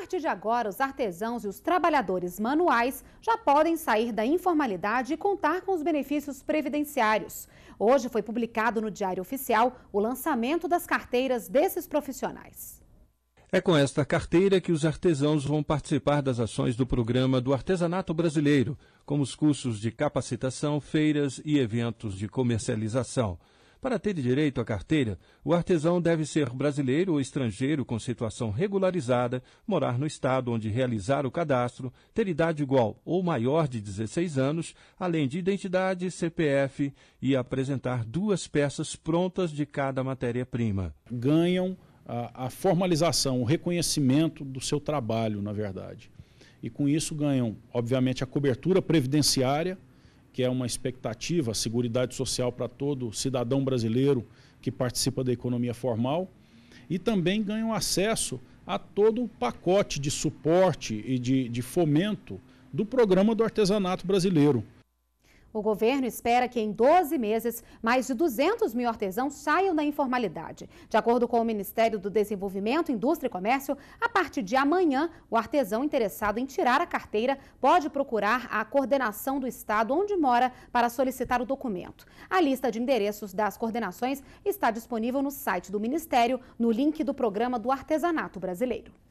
partir de agora, os artesãos e os trabalhadores manuais já podem sair da informalidade e contar com os benefícios previdenciários. Hoje foi publicado no Diário Oficial o lançamento das carteiras desses profissionais. É com esta carteira que os artesãos vão participar das ações do programa do Artesanato Brasileiro, como os cursos de capacitação, feiras e eventos de comercialização. Para ter direito à carteira, o artesão deve ser brasileiro ou estrangeiro com situação regularizada, morar no estado onde realizar o cadastro, ter idade igual ou maior de 16 anos, além de identidade, CPF e apresentar duas peças prontas de cada matéria-prima. Ganham a, a formalização, o reconhecimento do seu trabalho, na verdade. E com isso ganham, obviamente, a cobertura previdenciária que é uma expectativa, a Seguridade Social para todo cidadão brasileiro que participa da economia formal, e também ganham acesso a todo o pacote de suporte e de, de fomento do programa do artesanato brasileiro. O governo espera que em 12 meses, mais de 200 mil artesãos saiam da informalidade. De acordo com o Ministério do Desenvolvimento, Indústria e Comércio, a partir de amanhã, o artesão interessado em tirar a carteira pode procurar a coordenação do estado onde mora para solicitar o documento. A lista de endereços das coordenações está disponível no site do Ministério, no link do Programa do Artesanato Brasileiro.